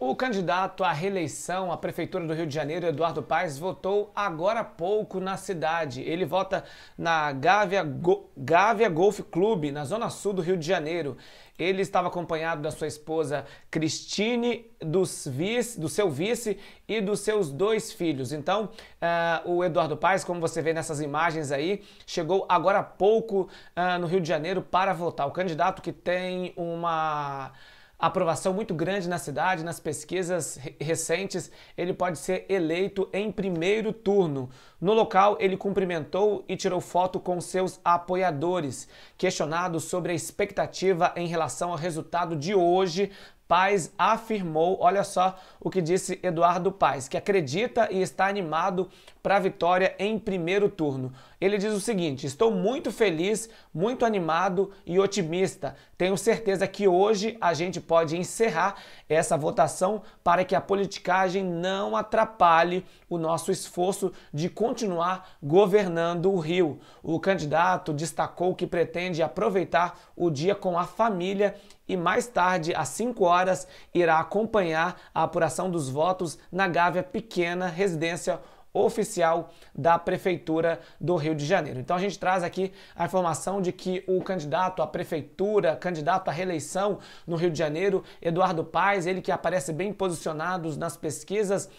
O candidato à reeleição à Prefeitura do Rio de Janeiro, Eduardo Paes, votou agora há pouco na cidade. Ele vota na Gávea, Go Gávea Golf Club, na zona sul do Rio de Janeiro. Ele estava acompanhado da sua esposa Cristine, dos vice, do seu vice e dos seus dois filhos. Então, uh, o Eduardo Paes, como você vê nessas imagens aí, chegou agora há pouco uh, no Rio de Janeiro para votar. O candidato que tem uma aprovação muito grande na cidade, nas pesquisas recentes, ele pode ser eleito em primeiro turno. No local, ele cumprimentou e tirou foto com seus apoiadores. Questionado sobre a expectativa em relação ao resultado de hoje, Paz afirmou, olha só o que disse Eduardo Paz, que acredita e está animado para a vitória em primeiro turno. Ele diz o seguinte: Estou muito feliz, muito animado e otimista. Tenho certeza que hoje a gente pode encerrar essa votação para que a politicagem não atrapalhe o nosso esforço de continuar governando o Rio. O candidato destacou que pretende aproveitar o dia com a família e mais tarde, às 5 horas, irá acompanhar a apuração dos votos na Gávea Pequena, residência oficial da Prefeitura do Rio de Janeiro. Então a gente traz aqui a informação de que o candidato à Prefeitura, candidato à reeleição no Rio de Janeiro, Eduardo Paes, ele que aparece bem posicionado nas pesquisas,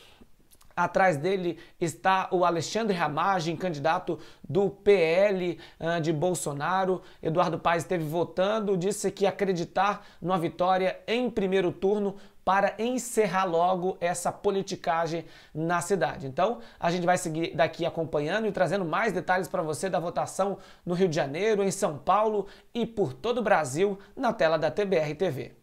Atrás dele está o Alexandre Ramagem, candidato do PL ah, de Bolsonaro. Eduardo Paes esteve votando, disse que acreditar numa vitória em primeiro turno para encerrar logo essa politicagem na cidade. Então, a gente vai seguir daqui acompanhando e trazendo mais detalhes para você da votação no Rio de Janeiro, em São Paulo e por todo o Brasil na tela da TBR TV.